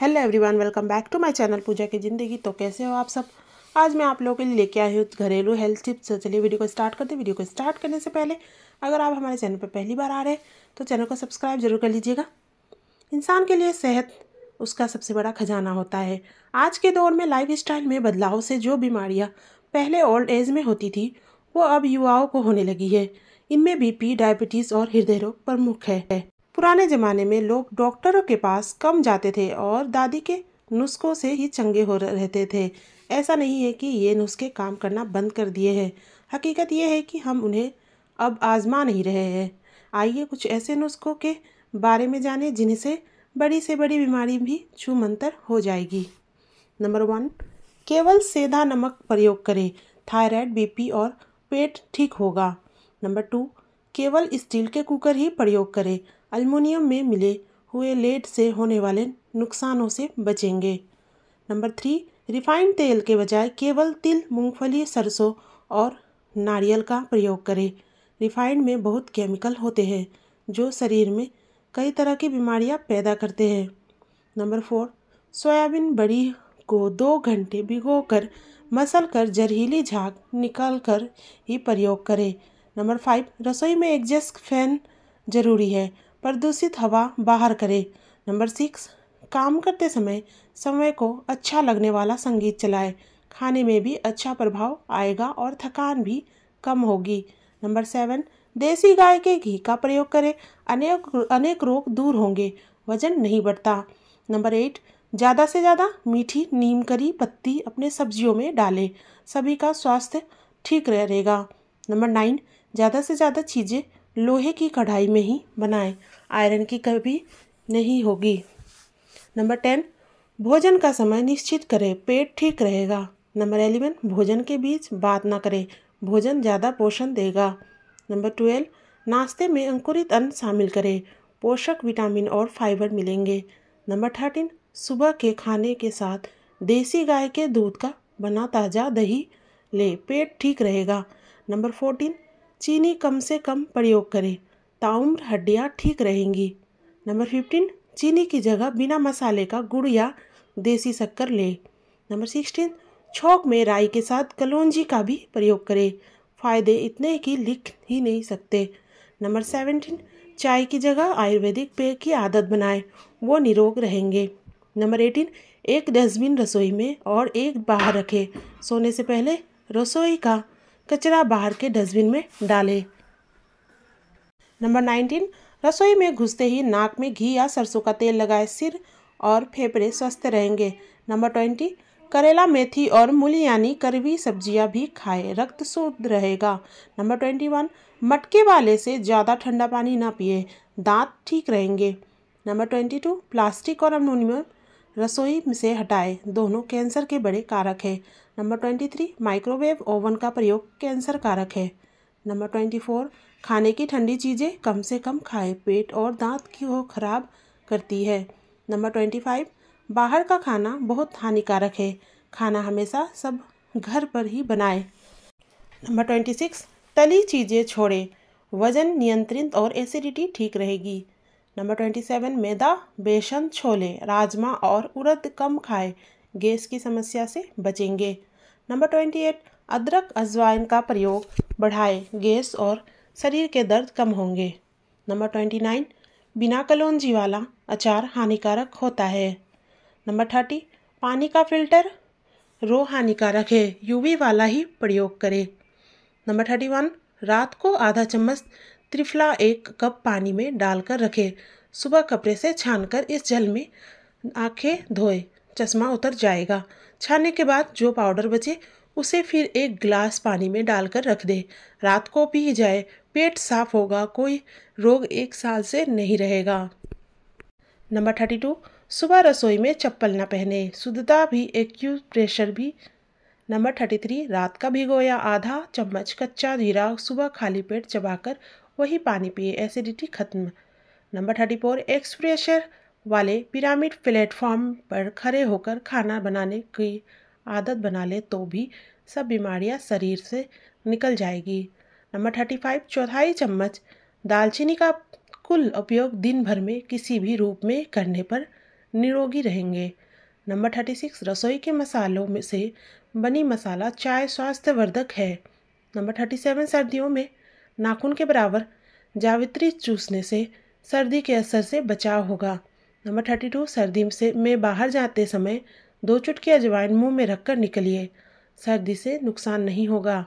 hello everyone welcome back to my channel Puja की ज़िंदगी तो कैसे हो आप सब आज मैं आप लोगों के लिए लेके आई हूँ घरेलू हेल्थ टिप्स तो चलिए वीडियो को स्टार्ट करते हैं वीडियो को स्टार्ट करने से पहले अगर आप हमारे चैनल पर पहली बार आ रहे हैं तो चैनल को सब्सक्राइब जरूर कर लीजिएगा इंसान के लिए सेहत उसका सबसे बड़ा खजाना होता है आज के दौर में लाइफ में बदलाव से जो बीमारियाँ पहले ओल्ड एज में होती थी वो अब युवाओं को होने लगी है इनमें बीपी डायबिटीज़ और हृदय रोग प्रमुख है पुराने ज़माने में लोग डॉक्टरों के पास कम जाते थे और दादी के नुस्खों से ही चंगे हो रहते थे ऐसा नहीं है कि ये नुस्खे काम करना बंद कर दिए हैं हकीकत यह है कि हम उन्हें अब आजमा नहीं रहे हैं आइए कुछ ऐसे नुस्खों के बारे में जानें जिनसे बड़ी से बड़ी बीमारी भी छूमंतर हो जाएगी नंबर वन केवल सीधा नमक प्रयोग करें थायराइड बीपी और पेट ठीक होगा नंबर टू केवल स्टील के कुकर ही प्रयोग करें अल्मोनियम में मिले हुए लेट से होने वाले नुकसानों से बचेंगे नंबर थ्री रिफाइंड तेल के बजाय केवल तिल मूंगफली सरसों और नारियल का प्रयोग करें रिफाइंड में बहुत केमिकल होते हैं जो शरीर में कई तरह की बीमारियां पैदा करते हैं नंबर फोर सोयाबीन बड़ी को दो घंटे भिगोकर मसल कर जहरीली झाग निकाल कर ही प्रयोग करें नंबर फाइव रसोई में एग्जस्ट फैन ज़रूरी है प्रदूषित हवा बाहर करें नंबर सिक्स काम करते समय समय को अच्छा लगने वाला संगीत चलाएं खाने में भी अच्छा प्रभाव आएगा और थकान भी कम होगी नंबर सेवन देसी गाय के घी का प्रयोग करें अनेक अनेक रोग दूर होंगे वजन नहीं बढ़ता नंबर एट ज़्यादा से ज़्यादा मीठी नीम करी पत्ती अपने सब्जियों में डालें सभी का स्वास्थ्य ठीक रहेगा नंबर नाइन ज़्यादा से ज़्यादा चीज़ें लोहे की कढ़ाई में ही बनाएं आयरन की कभी नहीं होगी नंबर टेन भोजन का समय निश्चित करें पेट ठीक रहेगा नंबर एलेवन भोजन के बीच बात ना करें भोजन ज़्यादा पोषण देगा नंबर ट्वेल्व नाश्ते में अंकुरित अन्न शामिल करें पोषक विटामिन और फाइबर मिलेंगे नंबर थर्टीन सुबह के खाने के साथ देसी गाय के दूध का बना ताज़ा दही ले पेट ठीक रहेगा नंबर फोर्टीन चीनी कम से कम प्रयोग करें ताउम्र हड्डियाँ ठीक रहेंगी नंबर फिफ्टीन चीनी की जगह बिना मसाले का गुड़ या देसी शक्कर लें नंबर सिक्सटीन छौक में राई के साथ कलौंजी का भी प्रयोग करें फ़ायदे इतने कि लिख ही नहीं सकते नंबर सेवनटीन चाय की जगह आयुर्वेदिक पेय की आदत बनाएं वो निरोग रहेंगे नंबर एटीन एक डस्टबिन रसोई में और एक बाहर रखें सोने से पहले रसोई का कचरा बाहर के डस्टबिन में डालें नंबर नाइनटीन रसोई में घुसते ही नाक में घी या सरसों का तेल लगाए सिर और फेफड़े स्वस्थ रहेंगे नंबर ट्वेंटी करेला मेथी और मूली यानी कड़वी सब्जियां भी खाएं रक्त शुद्ध रहेगा नंबर ट्वेंटी वन मटके वाले से ज़्यादा ठंडा पानी ना पिए दांत ठीक रहेंगे नंबर ट्वेंटी टू प्लास्टिक और अमोनियम रसोई से हटाए दोनों कैंसर के बड़े कारक हैं number twenty three microwave oven का प्रयोग कैंसर कारक है नंबर ट्वेंटी फोर खाने की ठंडी चीज़ें कम से कम खाएं पेट और दांत की वो खराब करती है नंबर ट्वेंटी फाइव बाहर का खाना बहुत हानिकारक है खाना हमेशा सब घर पर ही बनाए नंबर ट्वेंटी सिक्स तली चीज़ें छोड़ें वज़न नियंत्रित और एसिडिटी ठीक रहेगी नंबर ट्वेंटी सेवन मैदा बेसन छोले राजमा और उड़द कम खाएं गैस की समस्या से बचेंगे नंबर ट्वेंटी एट अदरक अजवाइन का प्रयोग बढ़ाए गैस और शरीर के दर्द कम होंगे नंबर ट्वेंटी नाइन बिना कलौंजी वाला अचार हानिकारक होता है नंबर थर्टी पानी का फिल्टर रो हानिकारक है यूवी वाला ही प्रयोग करें नंबर थर्टी वन रात को आधा चम्मच त्रिफला एक कप पानी में डालकर रखें सुबह कपड़े से छानकर इस जल में आँखें धोए चश्मा उतर जाएगा छानने के बाद जो पाउडर बचे उसे फिर एक गिलास पानी में डालकर रख दे रात को पी जाए पेट साफ होगा कोई रोग एक साल से नहीं रहेगा नंबर थर्टी टू सुबह रसोई में चप्पल ना पहने शुद्धता भी प्रेशर भी नंबर थर्टी थ्री रात का भिगोया आधा चम्मच कच्चा जीरा सुबह खाली पेट चबाकर वही पानी पिए एसिडिटी खत्म नंबर थर्टी फोर एक्सप्रेशर वाले पिरामिड प्लेटफॉर्म पर खड़े होकर खाना बनाने की आदत बना ले तो भी सब बीमारियां शरीर से निकल जाएगी नंबर थर्टी फाइव चौथाई चम्मच दालचीनी का कुल उपयोग दिन भर में किसी भी रूप में करने पर निरोगी रहेंगे नंबर थर्टी सिक्स रसोई के मसालों में से बनी मसाला चाय स्वास्थ्यवर्धक है नंबर थर्टी सेवन सर्दियों में नाखून के बराबर जावित्री चूसने से सर्दी के असर से बचाव होगा नंबर थर्टी टू सर्दी से में बाहर जाते समय दो चुटकी अजवाइन मुंह में रखकर निकलिए सर्दी से नुकसान नहीं होगा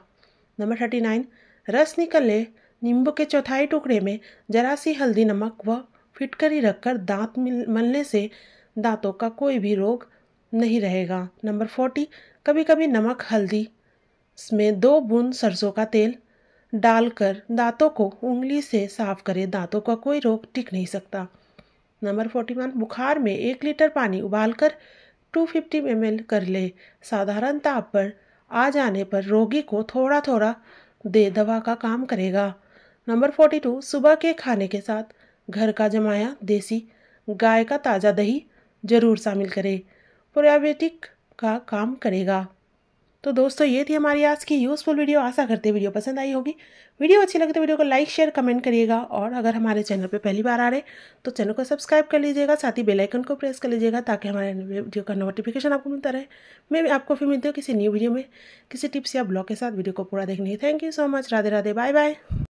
नंबर थर्टी नाइन रस निकलने नींबू के चौथाई टुकड़े में जरा सी हल्दी नमक व फिटकरी रखकर दांत मलने से दांतों का कोई भी रोग नहीं रहेगा नंबर फोर्टी कभी कभी नमक हल्दी में दो बूंद सरसों का तेल डालकर दांतों को उंगली से साफ करें दांतों का कोई रोग टिक नहीं सकता नंबर फोर्टी वन बुखार में एक लीटर पानी उबालकर 250 फिफ्टी कर ले साधारण ताप पर आ जाने पर रोगी को थोड़ा थोड़ा दे दवा का काम करेगा नंबर फोर्टी टू सुबह के खाने के साथ घर का जमाया देसी गाय का ताज़ा दही जरूर शामिल करें प्रोबायोटिक का काम करेगा तो दोस्तों ये थी हमारी आज की यूज़फुल वीडियो आशा करते वीडियो पसंद आई होगी वीडियो अच्छी लगे तो वीडियो को लाइक शेयर कमेंट करिएगा और अगर हमारे चैनल पे पहली बार आ रहे तो चैनल को सब्सक्राइब कर लीजिएगा साथ ही आइकन को प्रेस कर लीजिएगा ताकि हमारे वीडियो का नोटिफिकेशन आपको मिलता रहे मैं भी आपको फिर मिलती हूँ किसी न्यू वीडियो में किसी टिप्स या ब्लॉग के साथ वीडियो को पूरा देखने thank you so much Radhe Radhe bye bye